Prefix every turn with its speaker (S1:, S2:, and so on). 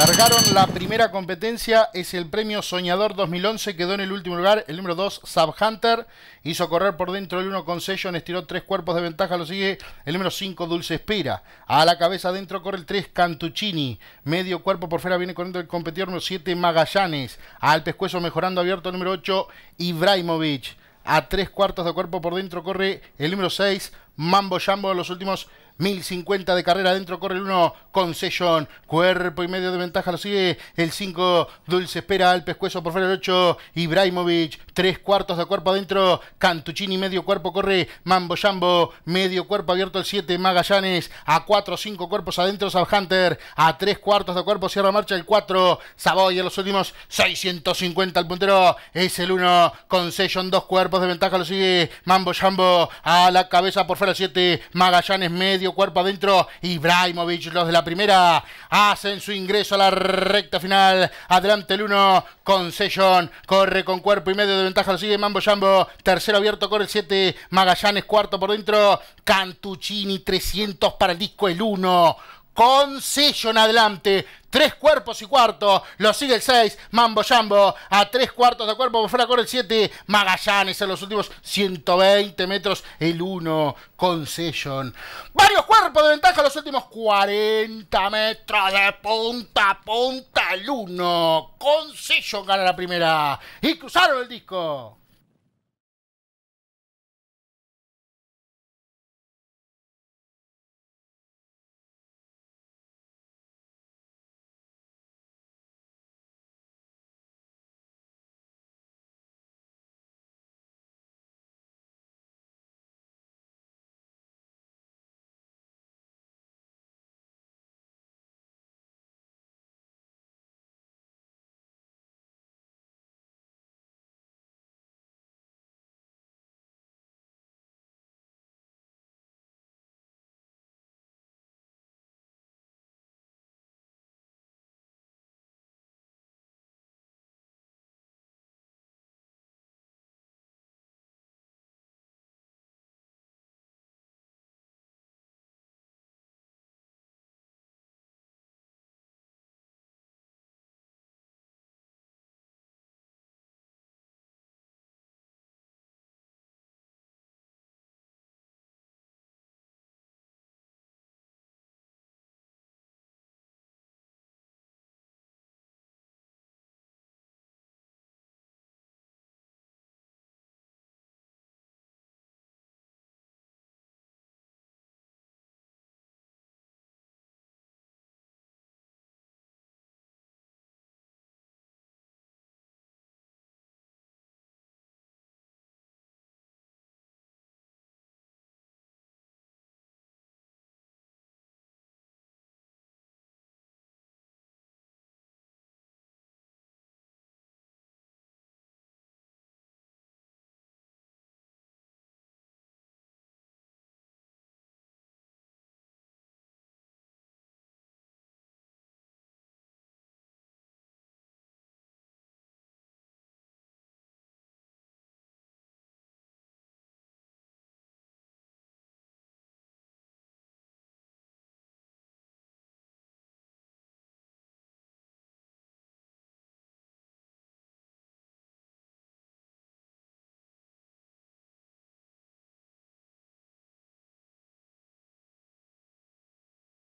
S1: Largaron la primera competencia, es el premio Soñador 2011, quedó en el último lugar el número 2, Sab Hunter, hizo correr por dentro el 1 Concession, estiró tres cuerpos de ventaja, lo sigue el número 5, Dulce Espera, a la cabeza dentro corre el 3, Cantuccini, medio cuerpo por fuera viene corriendo el competidor número 7, Magallanes, al pescuezo mejorando abierto el número 8, Ibrahimovic, a tres cuartos de cuerpo por dentro corre el número 6, Mambo Jambo, los últimos 1050 de carrera adentro, corre el 1 con cuerpo y medio de ventaja, lo sigue el 5, Dulce Espera al pescuezo por fuera el 8, Ibrahimovic, 3 cuartos de cuerpo adentro, Cantuccini medio cuerpo, corre Mambo Jambo, medio cuerpo abierto el 7, Magallanes, a 4, 5 cuerpos adentro, Hunter a 3 cuartos de cuerpo, cierra marcha el 4, Savoy en los últimos 650 El puntero, es el 1, con 2 dos cuerpos de ventaja, lo sigue Mambo Jambo, a la cabeza por fuera el 7, Magallanes medio cuerpo adentro. Ibrahimovic, los de la primera, hacen su ingreso a la recta final. Adelante el 1, Session corre con cuerpo y medio de ventaja, lo sigue Mambo Jambo. Tercero abierto, corre el 7, Magallanes, cuarto por dentro. Cantuccini, 300 para el disco, el 1 con adelante. Tres cuerpos y cuarto. Lo sigue el 6. Mambo Jambo. A tres cuartos de cuerpo. fuera corre el 7. Magallanes en los últimos 120 metros. El 1 con Varios cuerpos de ventaja en los últimos 40 metros. De punta a punta. El 1 con gana la primera. Y cruzaron el disco.